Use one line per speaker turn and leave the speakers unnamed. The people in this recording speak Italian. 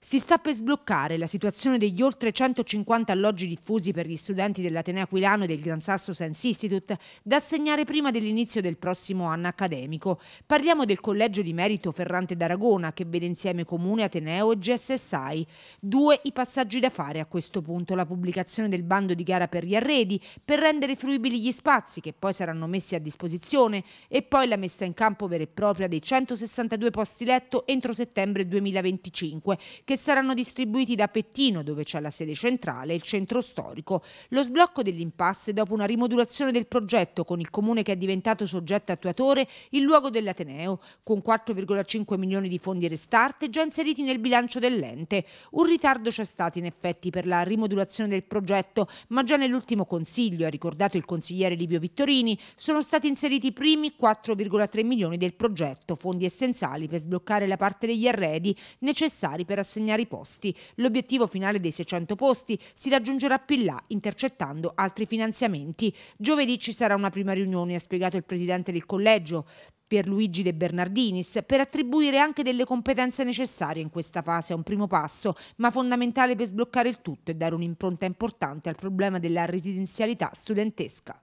Si sta per sbloccare la situazione degli oltre 150 alloggi diffusi per gli studenti dell'Ateneo Aquilano e del Gran Sasso Science Institute da assegnare prima dell'inizio del prossimo anno accademico. Parliamo del collegio di merito Ferrante d'Aragona che vede insieme Comune, Ateneo e GSSI. Due i passaggi da fare a questo punto, la pubblicazione del bando di gara per gli arredi per rendere fruibili gli spazi che poi saranno messi a disposizione e poi la messa in campo vera e propria dei 162 posti letto entro settembre 2025 che saranno distribuiti da Pettino, dove c'è la sede centrale, il centro storico. Lo sblocco dell'impasse dopo una rimodulazione del progetto con il comune che è diventato soggetto attuatore il luogo dell'Ateneo, con 4,5 milioni di fondi restart già inseriti nel bilancio dell'ente. Un ritardo c'è stato in effetti per la rimodulazione del progetto, ma già nell'ultimo consiglio, ha ricordato il consigliere Livio Vittorini, sono stati inseriti i primi 4,3 milioni del progetto, fondi essenziali per sbloccare la parte degli arredi necessari per assicurare assegnare i posti. L'obiettivo finale dei 600 posti si raggiungerà a là, intercettando altri finanziamenti. Giovedì ci sarà una prima riunione, ha spiegato il presidente del collegio. Pierluigi De Bernardinis per attribuire anche delle competenze necessarie in questa fase, è un primo passo, ma fondamentale per sbloccare il tutto e dare un'impronta importante al problema della residenzialità studentesca.